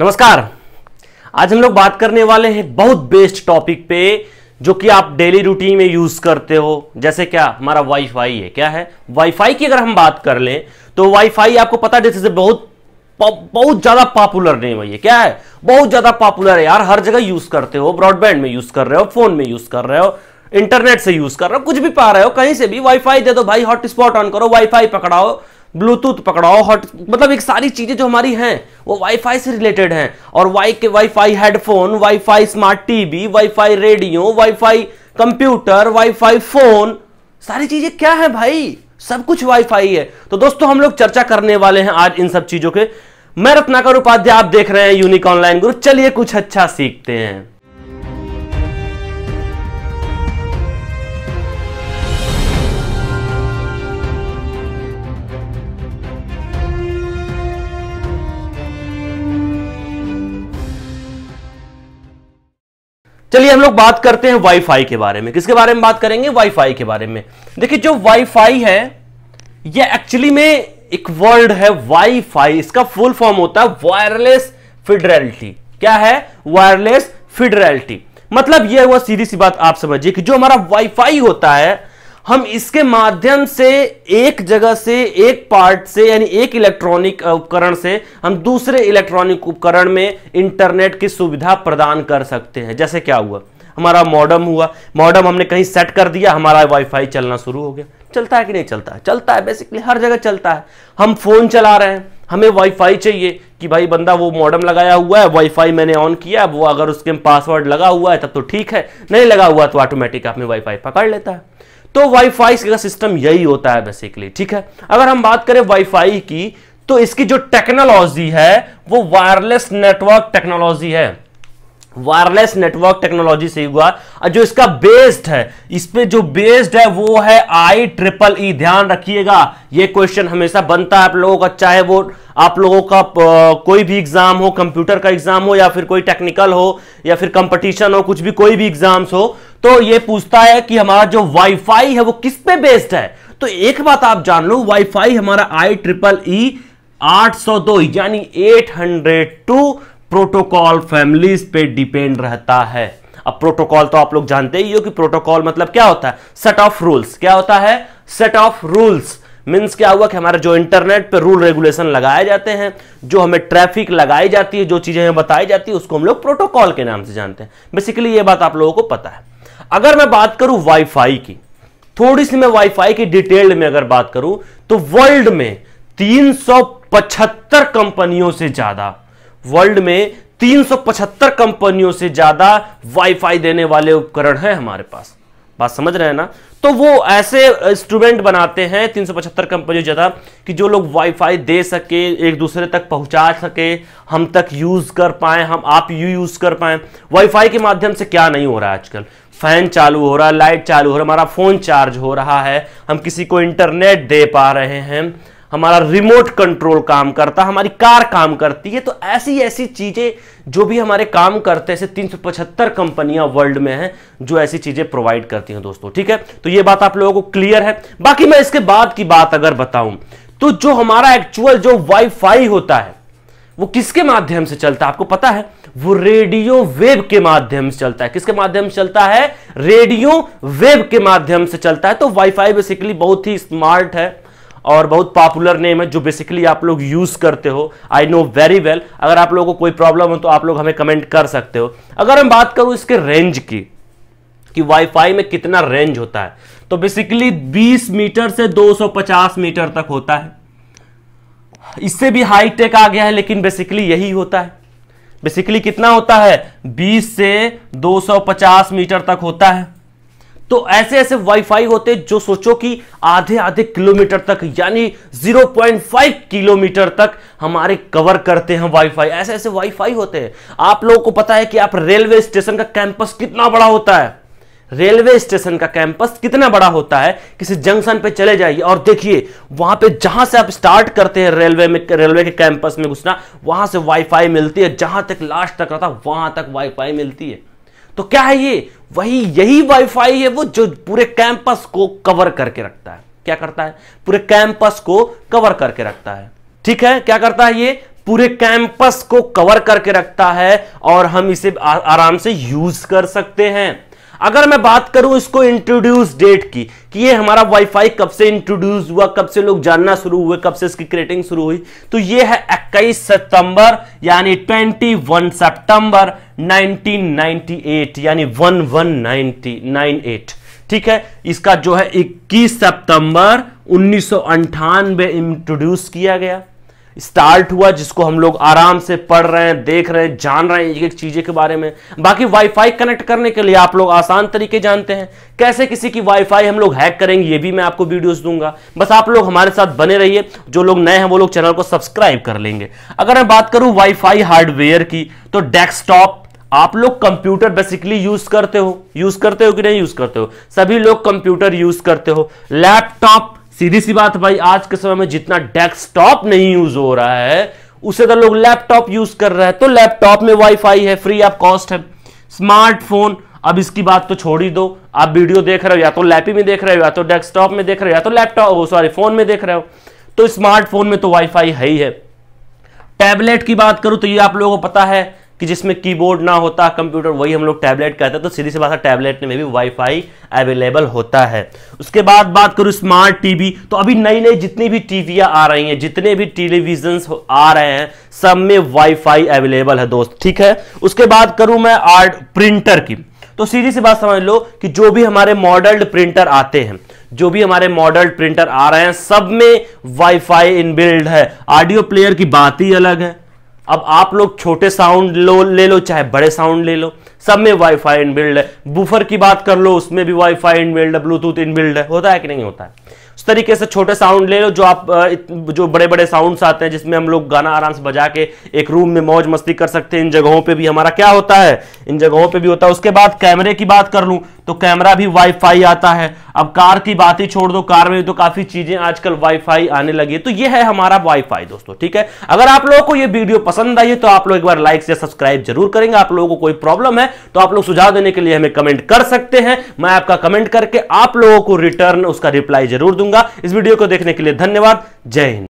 नमस्कार आज हम लोग बात करने वाले हैं बहुत बेस्ट टॉपिक पे जो कि आप डेली रूटीन में यूज करते हो जैसे क्या हमारा वाईफाई है क्या है वाईफाई की अगर हम बात कर लें तो वाईफाई आपको पता है जैसे बहुत बहुत ज्यादा पॉपुलर भाई है क्या है बहुत ज्यादा पॉपुलर है यार हर जगह यूज करते हो ब्रॉडबैंड में यूज कर रहे हो फोन में यूज कर रहे हो इंटरनेट से यूज कर रहे हो कुछ भी पा रहे हो कहीं से भी वाईफाई दे दो भाई हॉटस्पॉट ऑन करो वाईफाई पकड़ाओ ब्लूटूथ पकड़ाओ हॉट मतलब एक सारी चीज़ें जो हमारी हैं वो वाईफाई से रिलेटेड हैं और वाई के WiFi headphone WiFi smart TV WiFi radio WiFi computer WiFi phone सारी चीज़ें क्या है भाई सब कुछ वाईफाई है तो दोस्तों हम लोग चर्चा करने वाले हैं आज इन सब चीज़ों के मैं रत्नाकर उपाध्याय आप देख रहे हैं यूनिक ऑनलाइन ग्रुप चलिए कुछ अच्छा सीखते हैं चलिए हम लोग बात करते हैं वाईफाई के बारे में किसके बारे में बात करेंगे वाईफाई के बारे में देखिए जो वाईफाई है ये एक्चुअली में एक वर्ड है वाईफाई इसका फुल फॉर्म होता है वायरलेस फिडरलिटी क्या है वायरलेस फिडरलिटी मतलब यह हुआ सीधी सी बात आप समझिए कि जो हमारा वाईफाई होता है हम इसके माध्यम से एक जगह से एक पार्ट से यानी एक इलेक्ट्रॉनिक उपकरण से हम दूसरे इलेक्ट्रॉनिक उपकरण में इंटरनेट की सुविधा प्रदान कर सकते हैं जैसे क्या हुआ हमारा मॉडम हुआ मॉडम हमने कहीं सेट कर दिया हमारा वाईफाई चलना शुरू हो गया चलता है कि नहीं चलता है चलता है बेसिकली हर जगह चलता है हम फोन चला रहे हैं हमें वाईफाई चाहिए कि भाई बंदा वो मॉडम लगाया हुआ है वाईफाई मैंने ऑन किया वो अगर उसके पासवर्ड लगा हुआ है तब तो ठीक है नहीं लगा हुआ तो ऑटोमेटिक आपने वाईफाई पकड़ लेता है तो वाईफाई का सिस्टम यही होता है बेसिकली ठीक है अगर हम बात करें वाईफाई की तो इसकी जो टेक्नोलॉजी है वो वायरलेस नेटवर्क टेक्नोलॉजी है वायरलेस नेटवर्क टेक्नोलॉजी से हुआ जो इसका बेस्ड है इस पे जो बेस्ड है वो है आई ट्रिपल ई ध्यान रखिएगा ये क्वेश्चन हमेशा बनता है आप लोगों का चाहे वो आप लोगों का कोई भी एग्ज़ाम हो कंप्यूटर का एग्ज़ाम हो या फिर कोई टेक्निकल हो या फिर कंपटीशन हो कुछ भी कोई भी एग्ज़ाम्स हो तो ये पूछता है कि हमारा जो वाईफाई है वो किस पे बेस्ड है तो एक बात आप जान लो वाईफाई हमारा आई ट्रिपल ई 802 यानी 802 प्रोटोकॉल फैमिलीज पे डिपेंड रहता है अब प्रोटोकॉल तो आप लोग जानते ही हो कि प्रोटोकॉल मतलब क्या होता है सेट ऑफ रूल्स क्या होता है सेट ऑफ रूल्स मीन्स क्या हुआ कि हमारे जो इंटरनेट पर रूल रेगुलेशन लगाए जाते हैं जो हमें ट्रैफिक लगाई जाती है जो चीज़ें हमें बताई जाती है उसको हम लोग प्रोटोकॉल के नाम से जानते हैं बेसिकली ये बात आप लोगों को पता है अगर मैं बात करूं वाईफाई की थोड़ी सी मैं वाईफाई की डिटेल्ड में अगर बात करूं तो वर्ल्ड में तीन कंपनियों से ज्यादा वर्ल्ड में तीन कंपनियों से ज्यादा वाईफाई देने वाले उपकरण हैं हमारे पास बात समझ रहे हैं ना तो वो ऐसे स्टूडेंट बनाते हैं तीन सौ पचहत्तर कंपनी ज़्यादा कि जो लोग वाईफाई दे सके एक दूसरे तक पहुंचा सके हम तक यूज़ कर पाए हम आप यू यूज़ कर पाए वाईफाई के माध्यम से क्या नहीं हो रहा है आजकल फैन चालू हो रहा है लाइट चालू हो रहा है हमारा फ़ोन चार्ज हो रहा है हम किसी को इंटरनेट दे पा रहे हैं हमारा रिमोट कंट्रोल काम करता हमारी कार काम करती है तो ऐसी ऐसी चीज़ें जो भी हमारे काम करते हैं तीन सौ कंपनियां वर्ल्ड में हैं जो ऐसी चीज़ें प्रोवाइड करती हैं दोस्तों ठीक है तो ये बात आप लोगों को क्लियर है बाकी मैं इसके बाद की बात अगर बताऊं तो जो हमारा एक्चुअल जो वाईफाई होता है वो किसके माध्यम से चलता है आपको पता है वो रेडियो वेव के माध्यम से चलता है किसके माध्यम से चलता है रेडियो वेव के माध्यम से चलता है तो वाईफाई बेसिकली बहुत ही स्मार्ट है और बहुत पॉपुलर नेम है जो बेसिकली आप लोग यूज़ करते हो आई नो वेरी वेल अगर आप लोगों को कोई प्रॉब्लम हो तो आप लोग हमें कमेंट कर सकते हो अगर हम बात करूं इसके रेंज की कि वाईफाई में कितना रेंज होता है तो बेसिकली 20 मीटर से 250 मीटर तक होता है इससे भी हाई टेक आ गया है लेकिन बेसिकली यही होता है बेसिकली कितना होता है बीस से दो मीटर तक होता है तो ऐसे ऐसे वाईफाई होते जो सोचो कि आधे आधे किलोमीटर तक यानी 0.5 किलोमीटर तक हमारे कवर करते हैं वाईफाई ऐसे ऐसे वाईफाई होते हैं आप लोगों को पता है कि आप रेलवे स्टेशन का कैंपस कितना बड़ा होता है रेलवे स्टेशन का कैंपस कितना बड़ा होता है किसी जंक्शन पे चले जाइए और देखिए वहां पे जहां से आप स्टार्ट करते हैं रेलवे में रेलवे के कैंपस में घुसना वहां से वाईफाई मिलती है जहां तक लास्ट तक रहता वहां तक वाईफाई मिलती है तो क्या है ये वही यही वाईफाई है वो जो पूरे कैंपस को कवर करके रखता है क्या करता है पूरे कैंपस को कवर करके रखता है ठीक है क्या करता है ये पूरे कैंपस को कवर करके रखता है और हम इसे आराम से यूज कर सकते हैं अगर मैं बात करूं इसको इंट्रोड्यूस डेट की कि ये हमारा वाईफाई कब से इंट्रोड्यूस हुआ कब से लोग जानना शुरू हुए कब से इसकी क्रिएटिंग शुरू हुई तो ये है 21 सितंबर यानी 21 सितंबर 1998 यानी 11998 ठीक है इसका जो है 21 सितंबर उन्नीस इंट्रोड्यूस किया गया स्टार्ट हुआ जिसको हम लोग आराम से पढ़ रहे हैं देख रहे हैं जान रहे हैं एक एक चीज़ें के बारे में बाकी वाईफाई कनेक्ट करने के लिए आप लोग आसान तरीके जानते हैं कैसे किसी की वाईफाई हम लोग हैक करेंगे ये भी मैं आपको वीडियोस दूंगा बस आप लोग हमारे साथ बने रहिए जो लोग नए हैं वो लोग चैनल को सब्सक्राइब कर लेंगे अगर मैं बात करूं वाईफाई हार्डवेयर की तो डेस्कटॉप आप लोग कंप्यूटर बेसिकली यूज करते हो यूज करते हो कि नहीं यूज करते हो सभी लोग कंप्यूटर यूज करते हो लैपटॉप सीधी सी बात भाई आज के समय में जितना डेस्कटॉप नहीं यूज हो रहा है उसे तो लोग लैपटॉप यूज कर रहे हैं तो लैपटॉप में वाईफाई है फ्री ऑफ कॉस्ट है स्मार्टफोन अब इसकी बात तो छोड़ ही दो आप वीडियो देख रहे हो या तो लैपी में देख रहे हो या तो डेस्कटॉप में देख रहे हो या तो लैपटॉप सॉरी फोन में देख रहे हो तो स्मार्टफोन में तो वाईफाई है ही है टैबलेट की बात करूं तो ये आप लोगों को पता है कि जिसमें कीबोर्ड ना होता कंप्यूटर वही हम लोग टैबलेट कहते हैं तो सीधी सी बात है टैबलेट में भी वाईफाई अवेलेबल होता है उसके बाद बात करूं स्मार्ट टीवी तो अभी नई नई जितनी भी टीवियां आ रही हैं जितने भी टेलीविजन आ रहे हैं सब में वाईफाई अवेलेबल है दोस्त ठीक है उसके बाद करूं मैं आर्ट प्रिंटर की तो सीधी सी बात समझ लो कि जो भी हमारे मॉडल्ड प्रिंटर आते हैं जो भी हमारे मॉडल्ड प्रिंटर आ रहे हैं सब में वाईफाई इनबिल्ड है ऑडियो प्लेयर की बात ही अलग है अब आप लोग छोटे साउंड लो ले लो चाहे बड़े साउंड ले लो सब में वाईफाई इनबिल्ड है बुफर की बात कर लो उसमें भी वाईफाई इनबिल्ड है ब्लूटूथ इनबिल्ड है होता है कि नहीं होता है उस तरीके से छोटे साउंड ले लो जो आप जो बड़े बड़े साउंड्स आते हैं जिसमें हम लोग गाना आराम से बजा के एक रूम में मौज मस्ती कर सकते हैं इन जगहों पे भी हमारा क्या होता है इन जगहों पे भी होता है उसके बाद कैमरे की बात कर लूँ तो कैमरा भी वाईफाई आता है अब कार की बात ही छोड़ दो कार में तो काफी चीजें आजकल वाईफाई आने लगी है तो ये है हमारा वाईफाई दोस्तों ठीक है अगर आप लोगों को ये वीडियो पसंद आई है तो आप लोग एक बार लाइक या सब्सक्राइब जरूर करेंगे आप लोगों को कोई प्रॉब्लम है तो आप लोग सुझाव देने के लिए हमें कमेंट कर सकते हैं मैं आपका कमेंट करके आप लोगों को रिटर्न उसका रिप्लाई जरूर दूंगा इस वीडियो को देखने के लिए धन्यवाद जय हिंद